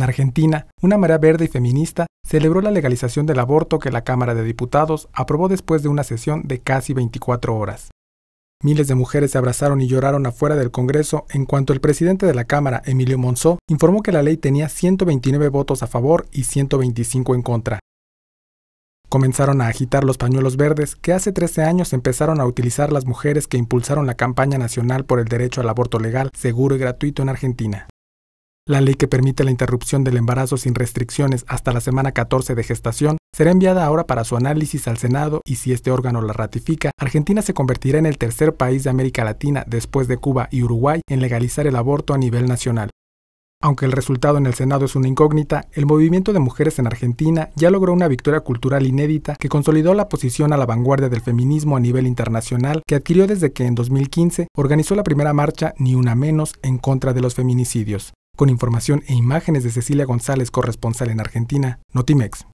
En Argentina, una marea verde y feminista celebró la legalización del aborto que la Cámara de Diputados aprobó después de una sesión de casi 24 horas. Miles de mujeres se abrazaron y lloraron afuera del Congreso en cuanto el presidente de la Cámara, Emilio Monzó, informó que la ley tenía 129 votos a favor y 125 en contra. Comenzaron a agitar los pañuelos verdes que hace 13 años empezaron a utilizar las mujeres que impulsaron la campaña nacional por el derecho al aborto legal, seguro y gratuito en Argentina. La ley que permite la interrupción del embarazo sin restricciones hasta la semana 14 de gestación será enviada ahora para su análisis al Senado y si este órgano la ratifica, Argentina se convertirá en el tercer país de América Latina después de Cuba y Uruguay en legalizar el aborto a nivel nacional. Aunque el resultado en el Senado es una incógnita, el movimiento de mujeres en Argentina ya logró una victoria cultural inédita que consolidó la posición a la vanguardia del feminismo a nivel internacional que adquirió desde que en 2015 organizó la primera marcha Ni una menos en contra de los feminicidios con información e imágenes de Cecilia González, corresponsal en Argentina, Notimex.